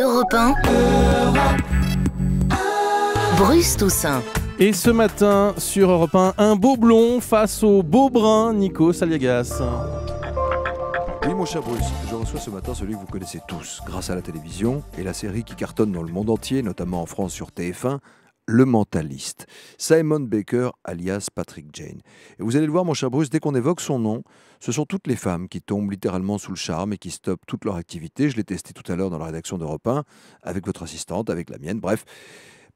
Europe 1. Bruce Toussaint. Et ce matin, sur Europe 1, un beau blond face au beau brun Nico Saliagas. Oui, mon cher Bruce, je reçois ce matin celui que vous connaissez tous, grâce à la télévision et la série qui cartonne dans le monde entier, notamment en France sur TF1, le mentaliste, Simon Baker alias Patrick Jane. Et vous allez le voir, mon cher Bruce, dès qu'on évoque son nom, ce sont toutes les femmes qui tombent littéralement sous le charme et qui stoppent toute leur activité. Je l'ai testé tout à l'heure dans la rédaction d'Europe 1, avec votre assistante, avec la mienne, bref.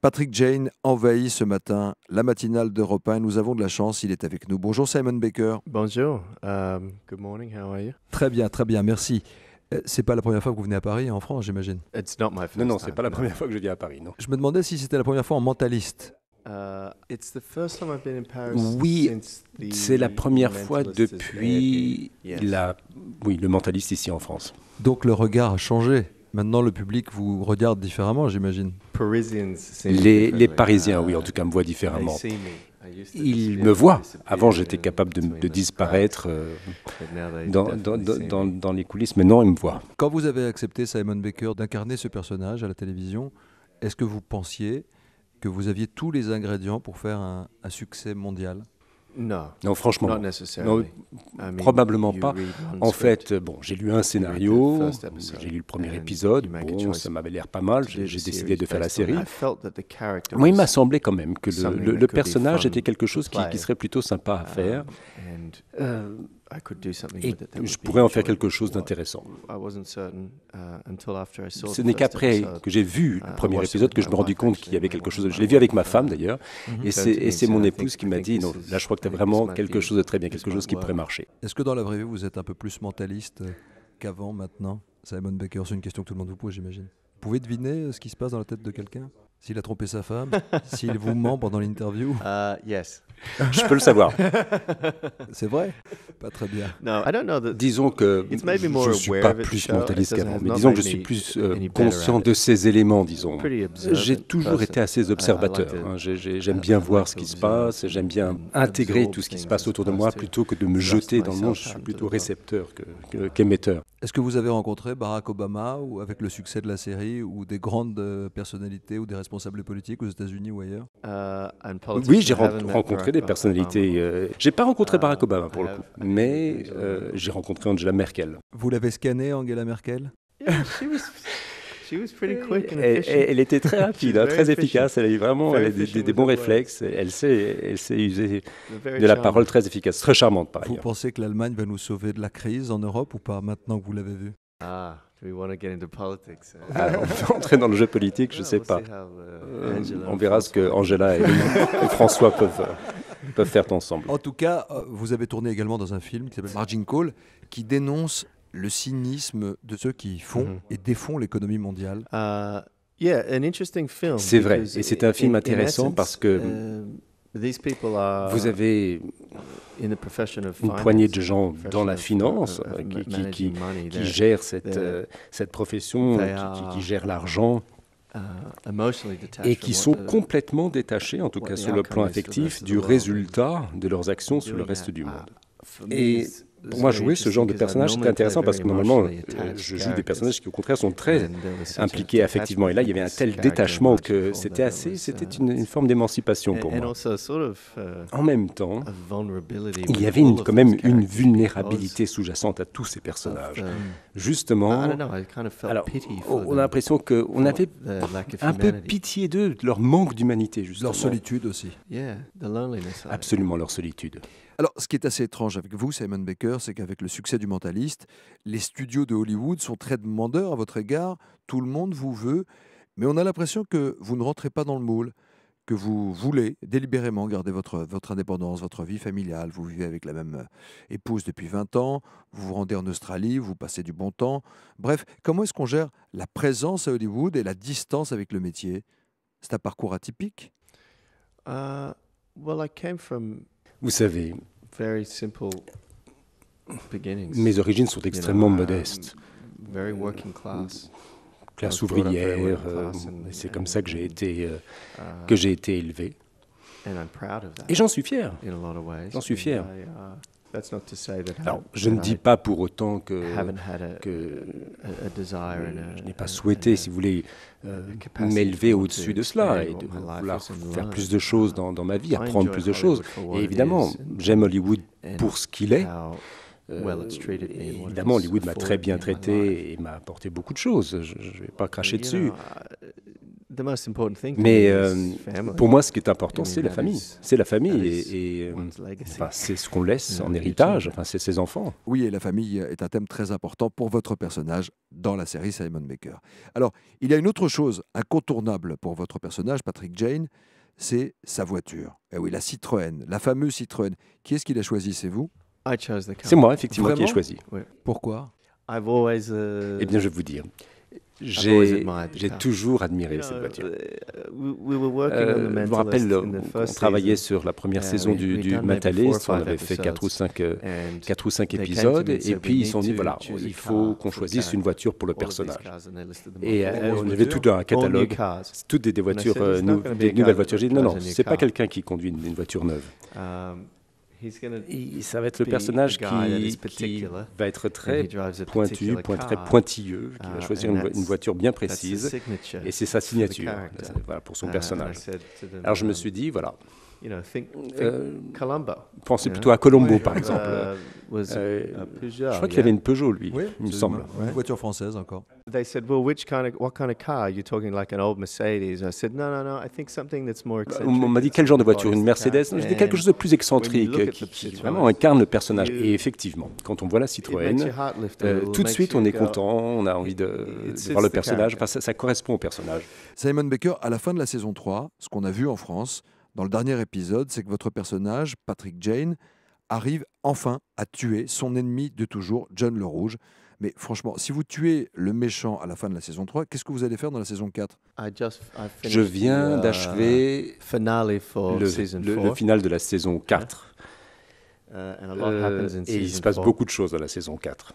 Patrick Jane envahit ce matin la matinale d'Europe 1. Nous avons de la chance, il est avec nous. Bonjour Simon Baker. Bonjour. Um, good morning, how are you? Très bien, très bien, merci. Eh, c'est pas la première fois que vous venez à Paris en France, j'imagine. non, non, c'est pas la première fois que je viens à Paris, non. Je me demandais si c'était la première fois en mentaliste. Euh, oui, c'est la première fois depuis la, oui, le mentaliste ici en France. Donc le regard a changé. Maintenant, le public vous regarde différemment, j'imagine. Les, les Parisiens, oui, uh, en tout cas, me voient différemment il me voit. Avant, j'étais capable de, disparaître euh, dans, dans, les coulisses. non, il me voit. Quand vous avez accepté, Simon Baker, d'incarner ce personnage à la télévision, est-ce que vous pensiez que vous aviez tous les ingrédients pour faire un succès mondial non, franchement, probablement pas. En fait, euh, bon, j'ai lu un scénario, j'ai lu le premier épisode, ça m'avait l'air pas mal, j'ai décidé de faire la série. Moi, il m'a semblé quand même que le, personnage était quelque chose qui, serait plutôt sympa à faire. Um, je pourrais en faire quelque chose d'intéressant. Uh, ce n'est qu'après que j'ai vu le uh, premier épisode que je me suis rendu compte qu'il y avait quelque chose. Je l'ai vu avec ma femme d'ailleurs, mm-hmm. et c'est mon épouse qui m'a dit non, là je crois que tu as vraiment quelque chose de très bien, quelque chose qui pourrait marcher. Est-ce que dans la vraie vie vous êtes un peu plus mentaliste qu'avant maintenant Simon Baker, c'est une question que tout le monde vous pose, j'imagine. Vous pouvez deviner euh, ce qui se passe dans la tête de quelqu'un s'il a trompé sa femme, s'il vous ment pendant l'interview. Euh, yes. Je peux le savoir. C'est vrai Pas très bien. Disons que je ne suis pas plus mentaliste qu'avant, mais disons que je suis plus euh, conscient de ces éléments, disons. J'ai toujours été assez observateur. Hein. J'aime bien voir ce qui se passe, j'aime bien intégrer tout ce qui se passe autour de moi plutôt que de me jeter dans le monde. Je suis plutôt récepteur qu'émetteur. Est-ce que vous avez rencontré Barack Obama, ou avec le succès de la série, ou des grandes euh, personnalités ou des responsables politiques aux États-Unis ou ailleurs euh, Oui, j'ai rencontré des personnalités. Euh, j'ai pas rencontré Barack Obama pour le coup, mais j'ai rencontré Angela Merkel. Vous l'avez scanné, Angela Merkel Elle, était très rapide, hein, très efficace. Elle a eu vraiment des, bons réflexes. Elle sait, elle de la parole très efficace, très charmante par ailleurs. Vous pensez que l'Allemagne va nous sauver de la crise en Europe ou pas maintenant que vous l'avez vu ah, ah, on veut entrer dans le jeu politique, je ne sais pas. Uh, euh, on verra ce que Angela et, François peuvent, euh, peuvent faire ensemble. En tout cas, euh, vous avez tourné également dans un film qui s'appelle Margin Call, qui dénonce le cynisme de ceux qui font mhm. et défont l'économie mondiale. Euh, c'est vrai, et c'est un film intéressant parce que um, vous avez une poignée de gens dans la finance qui, qui, gèrent cette, euh, cette profession, qui gèrent l'argent uh, et qui sont complètement détachés, en tout cas sur le plan affectif, du résultat de leurs actions sur le reste du uh, monde. Et pour moi, jouer ce genre de personnage, c'est intéressant parce que normalement, euh, je joue des personnages qui, au contraire, sont très impliqués affectivement. Et là, il y avait un tel détachement que c'était assez, c'était uh, une, forme d'émancipation pour moi. Uh, en même temps, il y avait quand même une vulnérabilité sous-jacente à tous ces personnages. Justement, on a l'impression qu'on avait un peu pitié d'eux, de leur manque d'humanité, justement. Leur solitude aussi. Absolument, leur solitude. Alors, ce qui est assez étrange avec vous, Simon Baker, c'est qu'avec le succès du mentaliste, les studios de Hollywood sont très demandeurs à votre égard. Tout le monde vous veut, mais on a l'impression que vous ne rentrez pas dans le moule que vous voulez délibérément garder votre, votre indépendance, votre vie familiale. Vous vivez avec la même euh, épouse depuis 20 ans, vous vous rendez en Australie, vous passez du bon temps. Bref, comment est-ce qu'on gère la présence à Hollywood et la distance avec le métier C'est un parcours atypique euh, Well, I came from vous savez, mes origines sont extrêmement um, modestes. Classe ouvrière, euh, c'est comme ça que j'ai été, euh, uh, que j'ai été élevé. Et j'en suis fier. J'en suis fier. Uh, alors, je ne dis pas pour autant que, que je n'ai pas souhaité, si vous voulez, euh, m'élever au-dessus de cela et de vouloir faire plus de choses dans, ma vie, apprendre plus de choses. Et évidemment, j'aime Hollywood pour ce qu'il est. Euh, évidemment, Hollywood m'a très bien traité et m'a apporté beaucoup de choses. Je ne vais pas cracher dessus. Mais euh, pour moi, ce qui est important, c'est la famille. C'est la famille et, euh, c'est ce qu'on laisse en héritage, enfin, c'est ses enfants. Oui, et la famille est un thème très important pour votre personnage dans la série Simon Baker. Alors, il y a une autre chose incontournable pour votre personnage, Patrick Jane, c'est sa voiture. Et eh oui, la Citroën, la fameuse Citroën. Qui est-ce qui l'a choisi C'est vous C'est moi, effectivement, qui ai choisi. Pourquoi euh, eh bien, je vais vous dire. J'ai toujours admiré cette voiture. Euh, je me rappelle, on, travaillait sur la première saison du, du on avait fait 4 ou 5, euh, quatre ou cinq épisodes, et puis ils se sont dit, voilà, il faut qu'on choisisse une voiture pour le personnage. Et euh, on avait tout un catalogue, toutes des, voitures, des nouvelles voitures. J'ai dit, non, non, c'est pas quelqu'un qui conduit une voiture neuve. Um, ça va être le personnage qui, va être très pointu, très pointilleux, qui va uh, choisir une, voiture bien précise. Et c'est sa signature pour son uh, personnage. Alors je me suis dit, voilà, euh, pensez plutôt à Colombo, par euh, exemple. Euh, je crois qu'il avait une Peugeot, lui, il me semble. Une voiture française encore. They said, well, which Mercedes? On m'a dit quel genre de voiture, une Mercedes? Je dit quelque chose de plus excentrique, qui, vraiment incarne le personnage. Et effectivement, quand on voit la Citroën, tout de suite, on est content, on a envie de, voir le personnage. Enfin, ça, ça correspond au personnage. Simon Baker, à la fin de la saison 3, ce qu'on a vu en France dans le dernier épisode, c'est que votre personnage, Patrick Jane, arrive enfin à tuer son ennemi de toujours, John le Rouge. Mais franchement, si vous tuez le méchant à la fin de la saison 3, qu'est-ce que vous allez faire dans la saison 4 Je viens uh, d'achever le, final de la saison 4. Uh, euh, et il se passe beaucoup de choses dans la saison 4.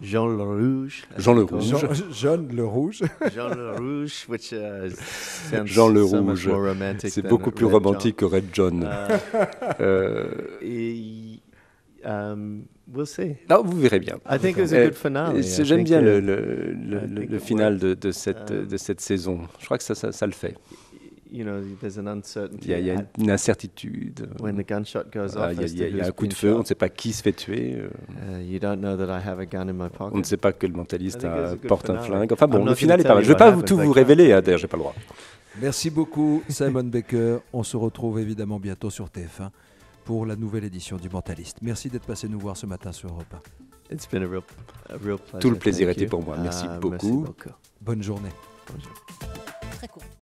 Jean Le Rouge. Jean Le Rouge. Jean, Le Rouge. Jean Le Rouge, Jean Le uh, C'est beaucoup plus romantique que Red John. euh, uh, et, um, We'll see. Non, vous verrez bien. J'aime bien it, le, le, le, le final de, de, cette, uh. de cette saison. Je crois que ça, ça, ça le fait. Il y a, une incertitude. il y a, un coup de feu, on ne sait pas qui se fait tuer. On ne sait pas que le mentaliste porte un flingue. Enfin bon, le final est pas mal. Je ne vais pas tout vous révéler, hein, d'ailleurs, je n'ai pas le droit. Merci beaucoup, Simon Baker. On se retrouve évidemment bientôt sur TF1 pour la nouvelle édition du Mentaliste. Merci d'être passé nous voir ce matin sur Europe 1. Tout le plaisir était pour moi. Ah, merci, beaucoup. Bonne journée. Très court.